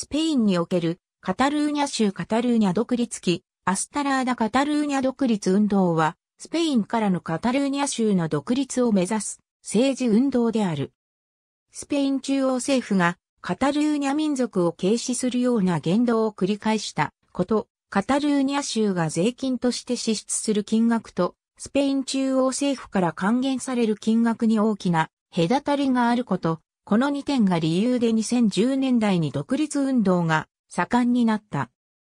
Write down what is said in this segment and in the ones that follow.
スペインにおけるカタルーニャ州カタルーニャ独立期、アスタラーダ・カタルーニャ独立運動は、スペインからのカタルーニャ州の独立を目指す政治運動である。スペイン中央政府がカタルーニャ民族を軽視するような言動を繰り返したこと、カタルーニャ州が税金として支出する金額と、スペイン中央政府から還元される金額に大きな隔たりがあること、この2点が理由で2010年代に独立運動が盛んになった。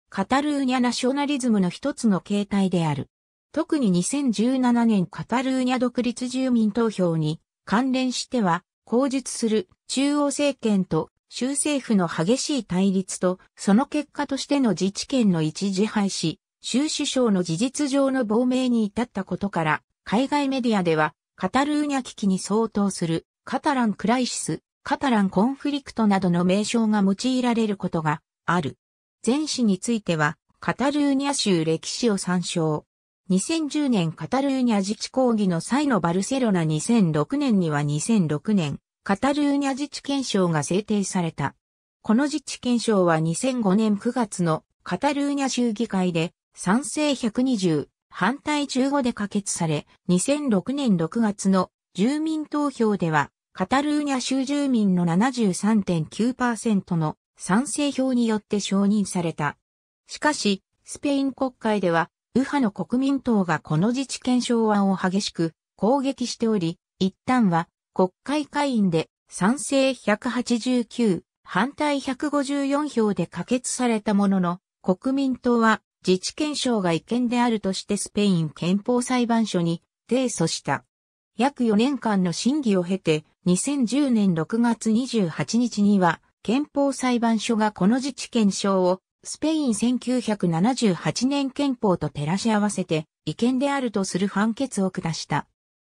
カタルーニャナショナリズムの一つの形態である。特に2017年カタルーニャ独立住民投票に関連しては、口述する中央政権と州政府の激しい対立と、その結果としての自治権の一時廃止、州首相の事実上の亡命に至ったことから、海外メディアでは、カタルーニャ危機に相当するカタラン・クライシスカタランコンフリクトなどの名称が用いられることがある。前史については、カタルーニャ州歴史を参照。2010年カタルーニャ自治抗議の際のバルセロナ2006年には2006年、カタルーニャ自治憲章が制定された。この自治憲章は2005年9月のカタルーニャ州議会で賛成120、反対15で可決され、2006年6月の住民投票ではカタルーニャ州住民の73.9%の賛成票によって承認された。しかし、スペイン国会では、右派の国民党がこの自治権昭和を激しく攻撃しており、一旦は国会会員で賛成189、反対154票で可決されたものの、国民党は自治権省が違憲であるとしてスペイン憲法裁判所に提訴した。約4年間の審議を経て、2010年6月28日には、憲法裁判所がこの自治憲章を、スペイン1978年憲法と照らし合わせて、違憲であるとする判決を下した。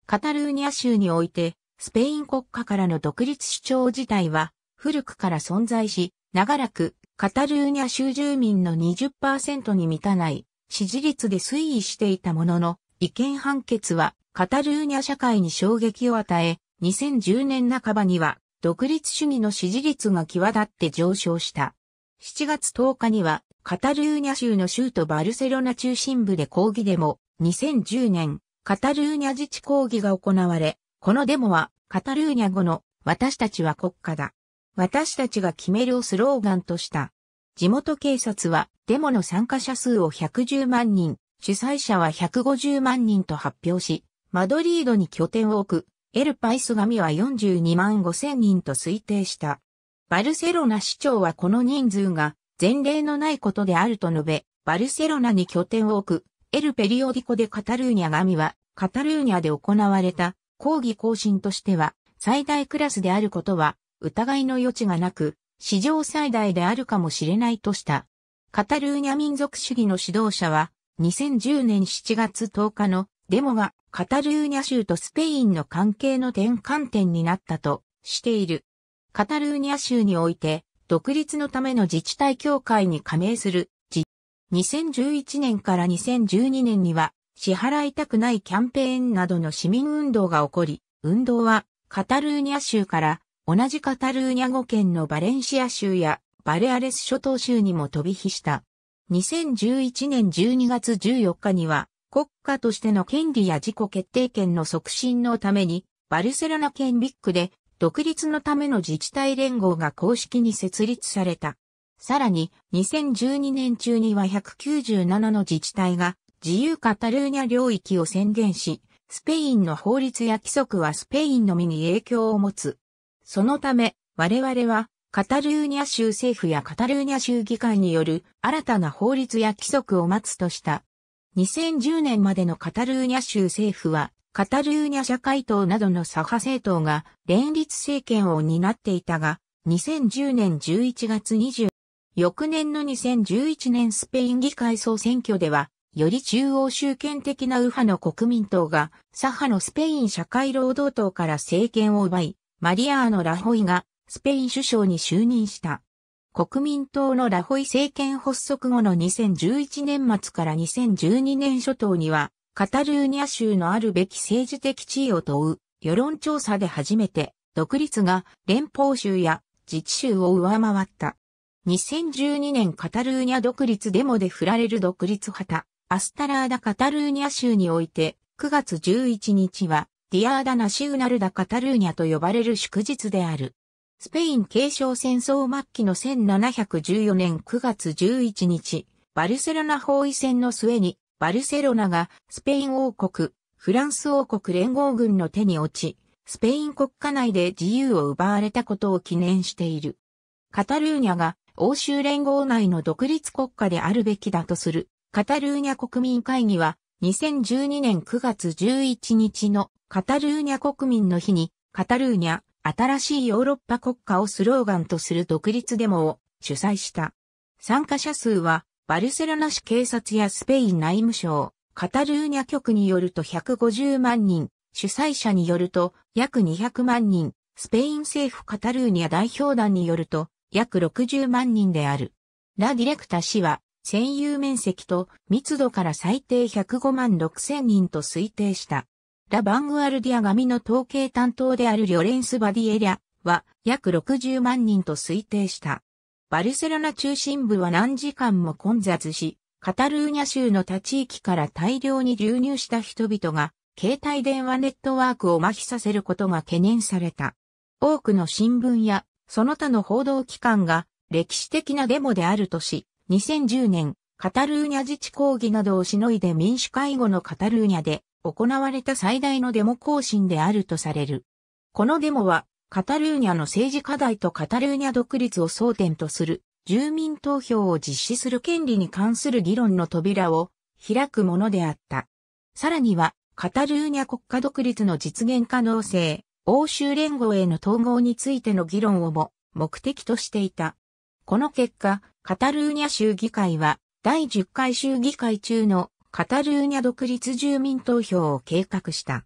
カタルーニャ州において、スペイン国家からの独立主張自体は、古くから存在し、長らく、カタルーニャ州住民の20%に満たない、支持率で推移していたものの、違憲判決はカタルーニャ社会に衝撃を与え、2010年半ばには独立主義の支持率が際立って上昇した。7月10日にはカタルーニャ州の州都バルセロナ中心部で抗議デモ、2010年カタルーニャ自治抗議が行われ、このデモはカタルーニャ語の私たちは国家だ。私たちが決めるをスローガンとした。地元警察はデモの参加者数を110万人、主催者は150万人と発表し、マドリードに拠点を置く、エルパイス紙は42万5千人と推定した。バルセロナ市長はこの人数が前例のないことであると述べ、バルセロナに拠点を置く、エルペリオディコでカタルーニャ紙は、カタルーニャで行われた抗議行進としては、最大クラスであることは、疑いの余地がなく、史上最大であるかもしれないとした。カタルーニャ民族主義の指導者は、2010年7月10日のデモがカタルーニャ州とスペインの関係の転換点になったとしている。カタルーニャ州において、独立のための自治体協会に加盟する、2011年から2012年には、支払いたくないキャンペーンなどの市民運動が起こり、運動はカタルーニャ州から同じカタルーニャ語圏のバレンシア州やバレアレス諸島州にも飛び火した。2011年12月14日には国家としての権利や自己決定権の促進のために、バルセロナ県ビックで独立のための自治体連合が公式に設立された。さらに、2012年中には197の自治体が自由カタルーニャ領域を宣言し、スペインの法律や規則はスペインのみに影響を持つ。そのため、我々は、カタルーニャ州政府やカタルーニャ州議会による新たな法律や規則を待つとした2010年までのカタルーニャ州政府は、カタルーニャ社会党などの左派政党が連立政権を担っていたが、2010年11月20、翌年の2011年スペイン議会総選挙では、より中央集権的な右派の国民党が、左派のスペイン社会労働党から政権を奪い、マリアーノ・ラホイがスペイン首相に就任した。国民党のラホイ政権発足後の2011年末から2012年初頭には、カタルーニャ州のあるべき政治的地位を問う世論調査で初めて独立が連邦州や自治州を上回った。2012年カタルーニャ独立デモで振られる独立旗、アスタラーダ・カタルーニャ州において、9月11日は、ディアーダ・ナシウナルダ・カタルーニャと呼ばれる祝日である。スペイン継承戦争末期の1714年9月11日、バルセロナ包囲戦の末に、バルセロナがスペイン王国、フランス王国連合軍の手に落ち、スペイン国家内で自由を奪われたことを記念している。カタルーニャが欧州連合内の独立国家であるべきだとするカタルーニャ国民会議は2012年9月11日のカタルーニャ国民の日にカタルーニャ、新しいヨーロッパ国家をスローガンとする独立デモを主催した。参加者数は、バルセロナ市警察やスペイン内務省、カタルーニャ局によると150万人、主催者によると約200万人、スペイン政府カタルーニャ代表団によると約60万人である。ラディレクタ氏は、占有面積と密度から最低105万6千人と推定した。ラ・バングアルディア紙の統計担当であるリョレンス・バディエリャは約60万人と推定した。バルセロナ中心部は何時間も混雑し、カタルーニャ州の他地域から大量に流入した人々が、携帯電話ネットワークを麻痺させることが懸念された。多くの新聞や、その他の報道機関が、歴史的なデモであるとし、2010年、カタルーニャ自治抗議などをしのいで民主介護のカタルーニャで、行われた最大のデモ行進であるとされる。このデモは、カタルーニャの政治課題とカタルーニャ独立を争点とする、住民投票を実施する権利に関する議論の扉を開くものであった。さらには、カタルーニャ国家独立の実現可能性、欧州連合への統合についての議論をも目的としていた。この結果、カタルーニャ州議会は第10回州議会中のカタルーニャ独立住民投票を計画した。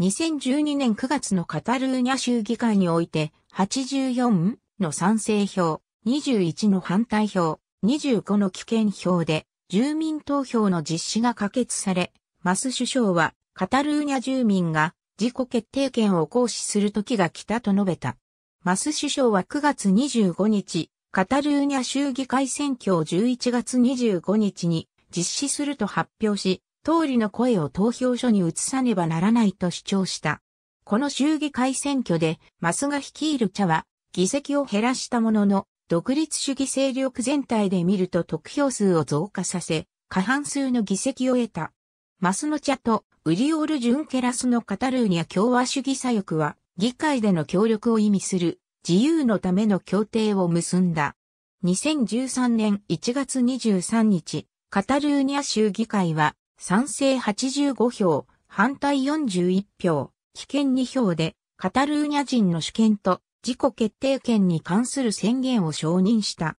2012年9月のカタルーニャ州議会において、84の賛成票、21の反対票、25の棄権票で、住民投票の実施が可決され、マス首相は、カタルーニャ住民が自己決定権を行使する時が来たと述べた。マス首相は9月25日、カタルーニャ州議会選挙を11月25日に実施すると発表し、通りの声を投票所に移さねばならないと主張した。この衆議会選挙で、マスが率いる茶は、議席を減らしたものの、独立主義勢力全体で見ると得票数を増加させ、過半数の議席を得た。マスの茶とウリオール・ジュンケラスのカタルーニャ共和主義左翼は、議会での協力を意味する自由のための協定を結んだ。2013年1月23日、カタルーニャ州議会は、賛成85票、反対41票、棄権2票で、カタルーニャ人の主権と自己決定権に関する宣言を承認した。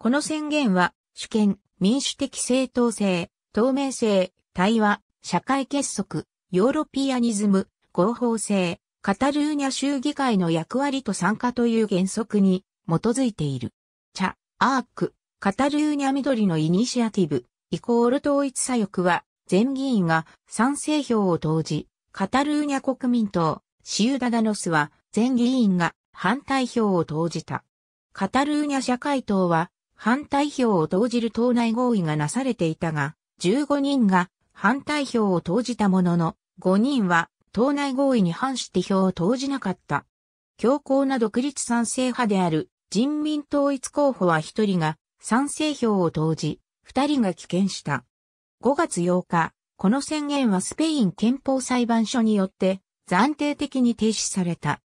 この宣言は、主権、民主的正当性、透明性、対話、社会結束、ヨーロピアニズム、合法性、カタルーニャ州議会の役割と参加という原則に基づいている。チャ、アーク、カタルーニャ緑のイニシアティブ、イコール統一左翼は、全議員が賛成票を投じ、カタルーニャ国民党、シウダダノスは、全議員が反対票を投じた。カタルーニャ社会党は、反対票を投じる党内合意がなされていたが、15人が反対票を投じたものの、5人は党内合意に反して票を投じなかった。強硬な独立賛成派である人民統一候補は1人が賛成票を投じ、二人が棄権した。5月8日、この宣言はスペイン憲法裁判所によって暫定的に停止された。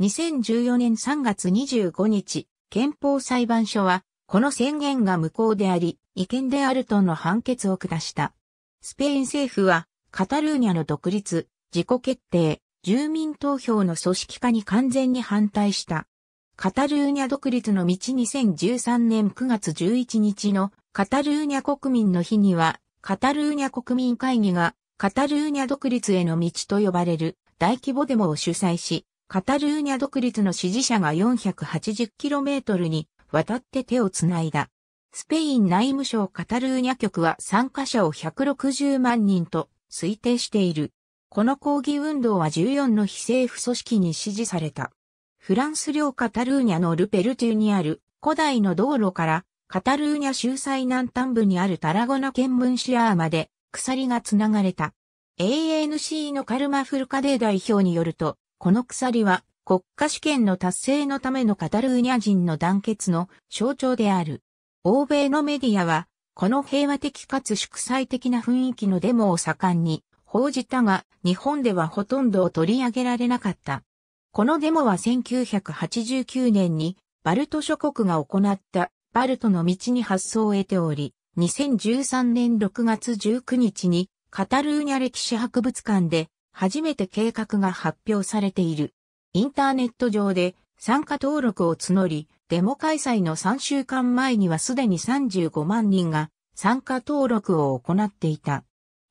2014年3月25日、憲法裁判所は、この宣言が無効であり、違憲であるとの判決を下した。スペイン政府は、カタルーニャの独立、自己決定、住民投票の組織化に完全に反対した。カタルーニャ独立の道2013年9月11日のカタルーニャ国民の日には、カタルーニャ国民会議が、カタルーニャ独立への道と呼ばれる大規模デモを主催し、カタルーニャ独立の支持者が 480km に渡って手をつないだ。スペイン内務省カタルーニャ局は参加者を160万人と推定している。この抗議運動は14の非政府組織に支持された。フランス領カタルーニャのルペルテュにある古代の道路からカタルーニャ州最南端部にあるタラゴナ県ムンシアーまで鎖がつながれた。ANC のカルマフルカデー代表によると、この鎖は国家主権の達成のためのカタルーニャ人の団結の象徴である。欧米のメディアは、この平和的かつ祝祭的な雰囲気のデモを盛んに報じたが、日本ではほとんど取り上げられなかった。このデモは1989年にバルト諸国が行ったバルトの道に発想を得ており、2013年6月19日にカタルーニャ歴史博物館で初めて計画が発表されている。インターネット上で参加登録を募り、デモ開催の3週間前にはすでに35万人が参加登録を行っていた。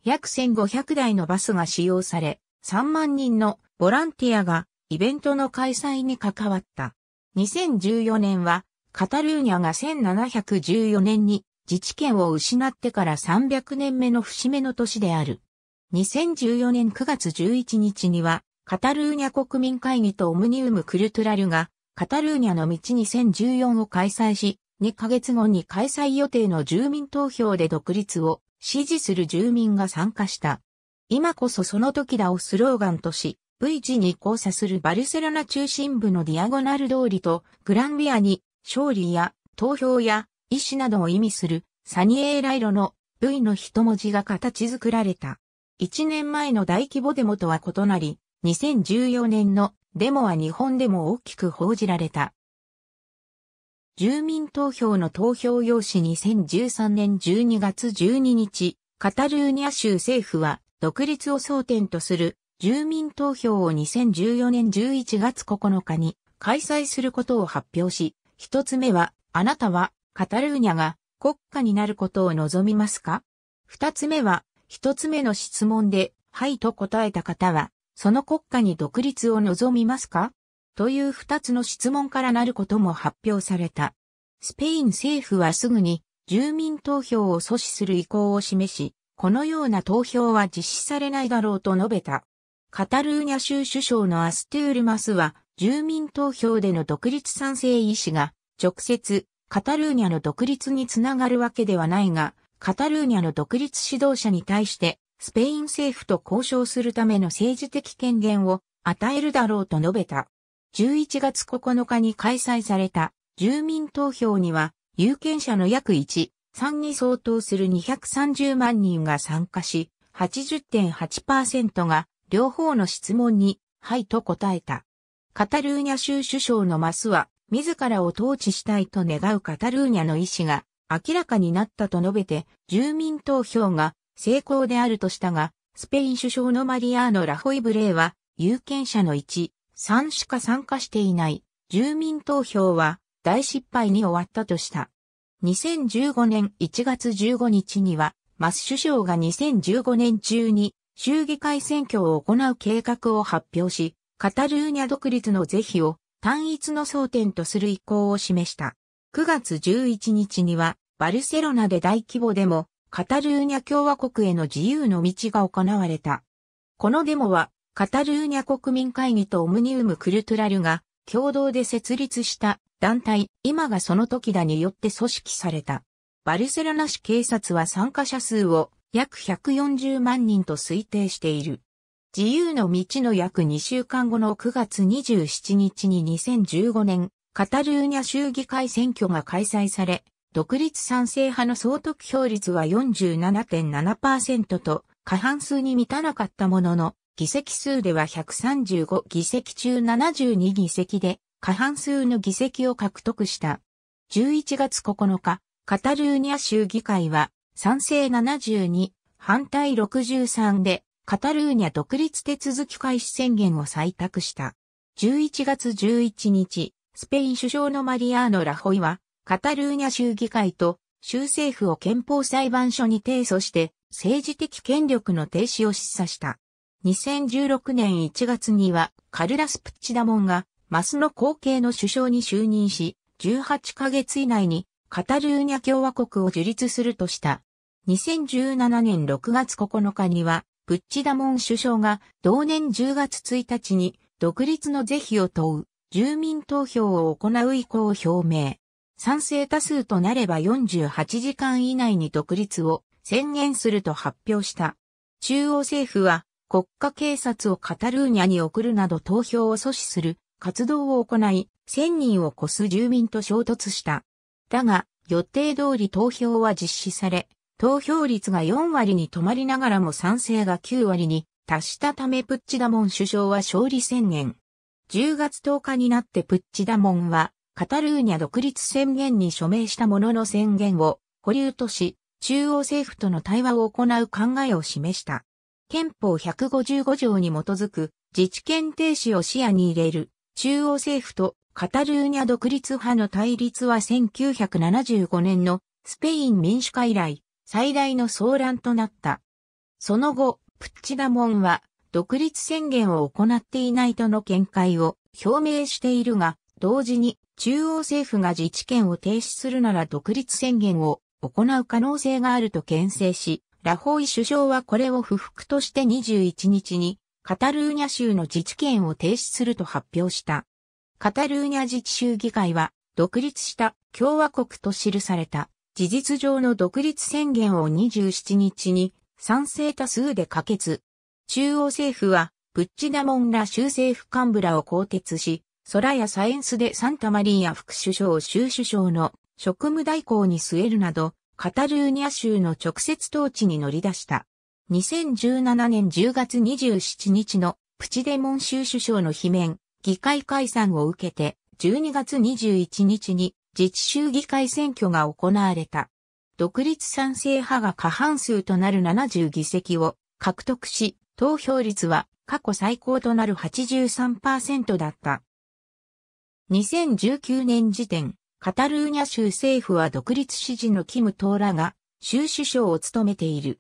約1500台のバスが使用され、3万人のボランティアがイベントの開催に関わった。2014年はカタルーニャが1714年に自治権を失ってから300年目の節目の年である。2014年9月11日には、カタルーニャ国民会議とオムニウム・クルトゥラルが、カタルーニャの道2014を開催し、2ヶ月後に開催予定の住民投票で独立を支持する住民が参加した。今こそその時だをスローガンとし、V 字に交差するバルセロナ中心部のディアゴナル通りとグランビアに勝利や投票や意志などを意味するサニエーライロの V の一文字が形作られた。1年前の大規模デモとは異なり、2014年のデモは日本でも大きく報じられた。住民投票の投票用紙2013年12月12日、カタルーニャ州政府は独立を争点とする住民投票を2014年11月9日に開催することを発表し、一つ目は、あなたは、カタルーニャが国家になることを望みますか二つ目は、一つ目の質問で、はいと答えた方は、その国家に独立を望みますかという二つの質問からなることも発表された。スペイン政府はすぐに住民投票を阻止する意向を示し、このような投票は実施されないだろうと述べた。カタルーニャ州首相のアストゥールマスは住民投票での独立賛成意思が、直接、カタルーニャの独立につながるわけではないが、カタルーニャの独立指導者に対して、スペイン政府と交渉するための政治的権限を与えるだろうと述べた。11月9日に開催された住民投票には、有権者の約1、3に相当する230万人が参加し、80.8%が両方の質問に、はいと答えた。カタルーニャ州首相のマスは、自らを統治したいと願うカタルーニャの意思が明らかになったと述べて、住民投票が成功であるとしたが、スペイン首相のマリアーノ・ラホイブレイは、有権者の1、3しか参加していない住民投票は大失敗に終わったとした。2015年1月15日には、マス首相が2015年中に衆議会選挙を行う計画を発表し、カタルーニャ独立の是非を単一の争点とする意向を示した。9月11日には、バルセロナで大規模でも、カタルーニャ共和国への自由の道が行われた。このデモは、カタルーニャ国民会議とオムニウム・クルトゥラルが共同で設立した団体、今がその時だによって組織された。バルセロナ市警察は参加者数を約140万人と推定している。自由の道の約2週間後の9月27日に2015年、カタルーニャ州議会選挙が開催され、独立賛成派の総得票率は47.7%と過半数に満たなかったものの、議席数では135議席中72議席で過半数の議席を獲得した。11月9日、カタルーニャ州議会は賛成72、反対63でカタルーニャ独立手続き開始宣言を採択した。11月11日、スペイン首相のマリアーノ・ラホイは、カタルーニャ州議会と州政府を憲法裁判所に提訴して、政治的権力の停止を示唆した。2016年1月には、カルラス・プッチダモンが、マスの後継の首相に就任し、18ヶ月以内に、カタルーニャ共和国を樹立するとした。2017年6月9日には、プッチダモン首相が同年10月1日に独立の是非を問う住民投票を行う意向を表明。賛成多数となれば48時間以内に独立を宣言すると発表した。中央政府は国家警察をカタルーニャに送るなど投票を阻止する活動を行い、1000人を超す住民と衝突した。だが、予定通り投票は実施され、投票率が4割に止まりながらも賛成が9割に達したためプッチダモン首相は勝利宣言。10月10日になってプッチダモンはカタルーニャ独立宣言に署名したものの宣言を保留とし、中央政府との対話を行う考えを示した。憲法155条に基づく自治権停止を視野に入れる中央政府とカタルーニャ独立派の対立は1975年のスペイン民主化以来最大の騒乱となった。その後、プッチダモンは独立宣言を行っていないとの見解を表明しているが、同時に中央政府が自治権を停止するなら独立宣言を行う可能性があると牽制し、ラホイ首相はこれを不服として21日にカタルーニャ州の自治権を停止すると発表した。カタルーニャ自治州議会は独立した共和国と記された事実上の独立宣言を27日に賛成多数で可決。中央政府は、プッチダモンら州政府幹部らを更迭し、空やサイエンスでサンタマリーア副首相州首相の職務代行に据えるなど、カタルーニャ州の直接統治に乗り出した。2017年10月27日のプチデモン州首相の罷免、議会解散を受けて、12月21日に自治州議会選挙が行われた。独立賛成派が過半数となる70議席を獲得し、投票率は過去最高となる83%だった。2019年時点、カタルーニャ州政府は独立支持のキム・トーラが州首相を務めている。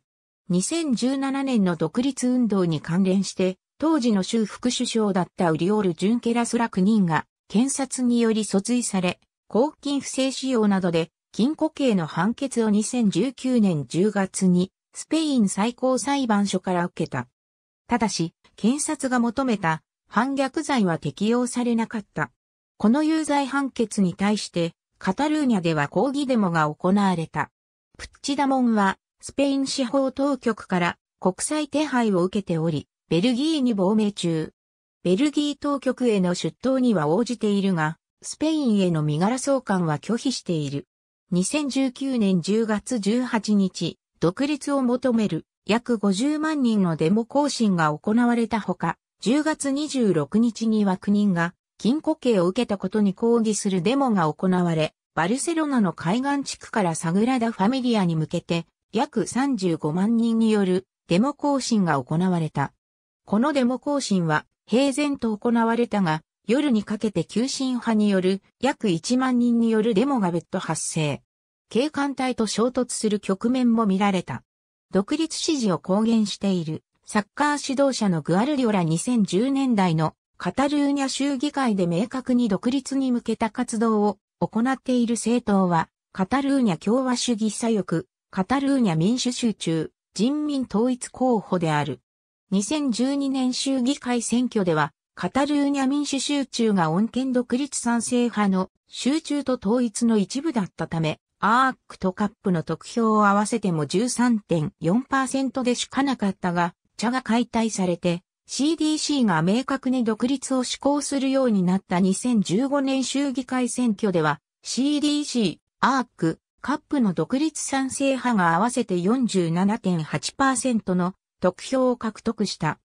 2017年の独立運動に関連して、当時の州副首相だったウリオール・ジュンケラスら9人が検察により訴追され、公金不正使用などで禁錮刑の判決を2019年10月にスペイン最高裁判所から受けた。ただし、検察が求めた反逆罪は適用されなかった。この有罪判決に対して、カタルーニャでは抗議デモが行われた。プッチダモンは、スペイン司法当局から国際手配を受けており、ベルギーに亡命中。ベルギー当局への出頭には応じているが、スペインへの身柄送還は拒否している。2019年10月18日、独立を求める約50万人のデモ行進が行われたほか、10月26日には9人が禁錮刑を受けたことに抗議するデモが行われ、バルセロナの海岸地区からサグラダ・ファミリアに向けて約35万人によるデモ行進が行われた。このデモ行進は平然と行われたが、夜にかけて急進派による約1万人によるデモが別途発生。警官隊と衝突する局面も見られた。独立支持を公言しているサッカー指導者のグアルリオラ2010年代のカタルーニャ州議会で明確に独立に向けた活動を行っている政党はカタルーニャ共和主義左翼、カタルーニャ民主集中、人民統一候補である。2012年州議会選挙ではカタルーニャ民主集中が穏健独立賛成派の集中と統一の一部だったため、アークとカップの得票を合わせても13.4%でしかなかったが、茶が解体されて、CDC が明確に独立を施行するようになった2015年衆議会選挙では、CDC、アーク、カップの独立賛成派が合わせて47.8%の得票を獲得した。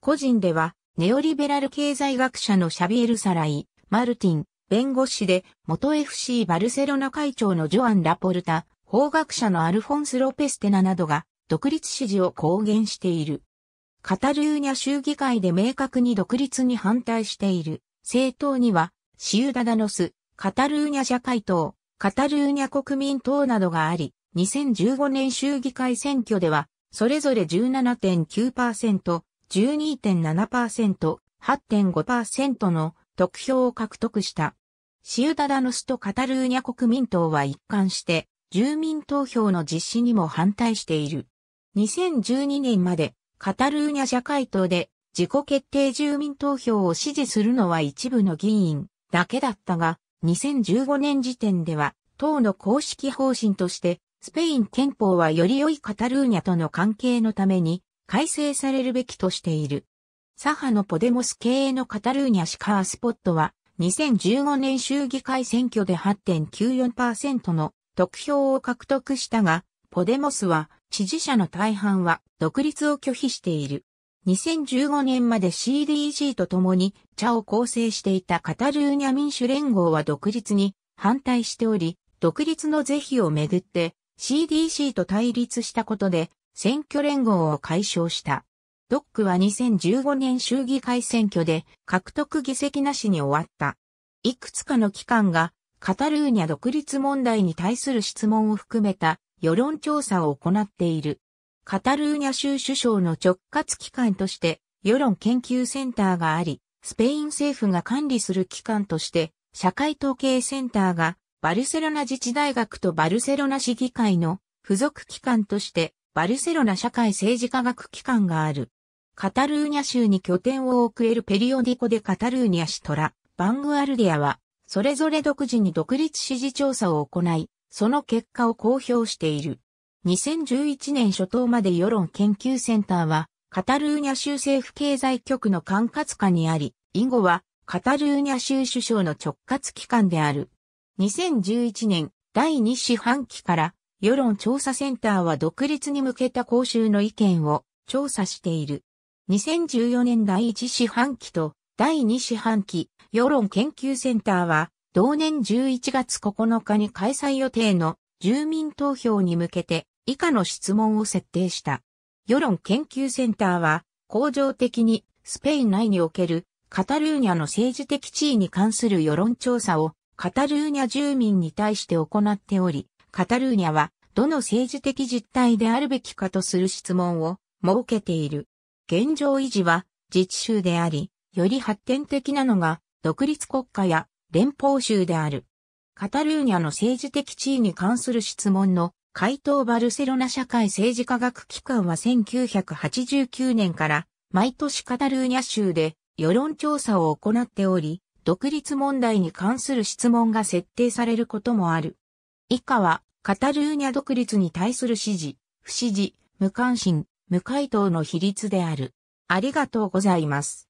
個人では、ネオリベラル経済学者のシャビエル・サライ、マルティン、弁護士で元 FC バルセロナ会長のジョアン・ラポルタ、法学者のアルフォンス・ロペステナなどが独立支持を公言している。カタルーニャ州議会で明確に独立に反対している政党には、シウダダノス、カタルーニャ社会党、カタルーニャ国民党などがあり、2015年州議会選挙では、それぞれ17.9%、12.7%、8.5%の得票を獲得した。シウダダノスとカタルーニャ国民党は一貫して住民投票の実施にも反対している。2012年までカタルーニャ社会党で自己決定住民投票を支持するのは一部の議員だけだったが、2015年時点では党の公式方針としてスペイン憲法はより良いカタルーニャとの関係のために改正されるべきとしている。左派のポデモス経営のカタルーニャシカースポットは、2015年衆議会選挙で8.94%の得票を獲得したが、ポデモスは支持者の大半は独立を拒否している。2015年まで CDG と共に茶を構成していたカタルーニャ民主連合は独立に反対しており、独立の是非をめぐって CDC と対立したことで選挙連合を解消した。ドックは2015年衆議会選挙で獲得議席なしに終わった。いくつかの機関がカタルーニャ独立問題に対する質問を含めた世論調査を行っている。カタルーニャ州首相の直轄機関として世論研究センターがあり、スペイン政府が管理する機関として社会統計センターがバルセロナ自治大学とバルセロナ市議会の付属機関としてバルセロナ社会政治科学機関がある。カタルーニャ州に拠点を置くエルペリオディコでカタルーニャ市トラ、バングアルディアは、それぞれ独自に独立支持調査を行い、その結果を公表している。2011年初頭まで世論研究センターは、カタルーニャ州政府経済局の管轄下にあり、以後はカタルーニャ州首相の直轄機関である。2011年第2四半期から世論調査センターは独立に向けた公衆の意見を調査している。2014年第1四半期と第2四半期世論研究センターは同年11月9日に開催予定の住民投票に向けて以下の質問を設定した。世論研究センターは恒常的にスペイン内におけるカタルーニャの政治的地位に関する世論調査をカタルーニャ住民に対して行っており、カタルーニャは、どの政治的実態であるべきかとする質問を設けている。現状維持は自治州であり、より発展的なのが独立国家や連邦州である。カタルーニャの政治的地位に関する質問の回答バルセロナ社会政治科学機関は1989年から毎年カタルーニャ州で世論調査を行っており、独立問題に関する質問が設定されることもある。以下は、カタルーニャ独立に対する支持、不支持、無関心、無回答の比率である。ありがとうございます。